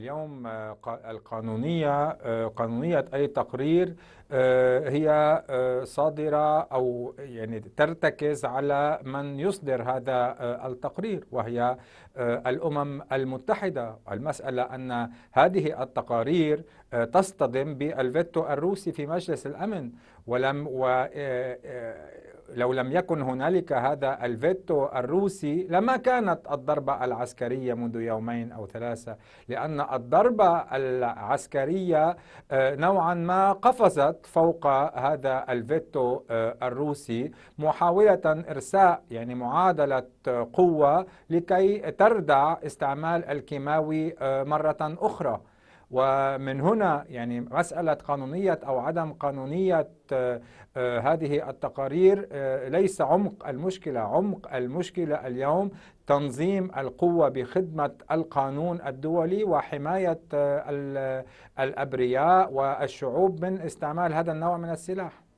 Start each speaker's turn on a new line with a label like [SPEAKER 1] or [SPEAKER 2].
[SPEAKER 1] اليوم آه، القانونية آه، قانونية أي تقرير آه، هي آه، صادرة أو يعني ترتكز على من يصدر هذا آه، التقرير وهي الأمم المتحدة المسألة أن هذه التقارير تصطدم بالفيتو الروسي في مجلس الأمن ولم و لو لم يكن هنالك هذا الفيتو الروسي لما كانت الضربة العسكرية منذ يومين أو ثلاثة لأن الضربة العسكرية نوعا ما قفزت فوق هذا الفيتو آه، الروسي محاولة إرساء يعني معادلة آه، قوة لكي تردع استعمال الكيماوي آه، مرة أخرى ومن هنا يعني مسألة قانونية أو عدم قانونية آه، آه، هذه التقارير آه، ليس عمق المشكلة عمق المشكلة اليوم تنظيم القوة بخدمة القانون الدولي وحماية الأبرياء والشعوب من استعمال هذا النوع من السلاح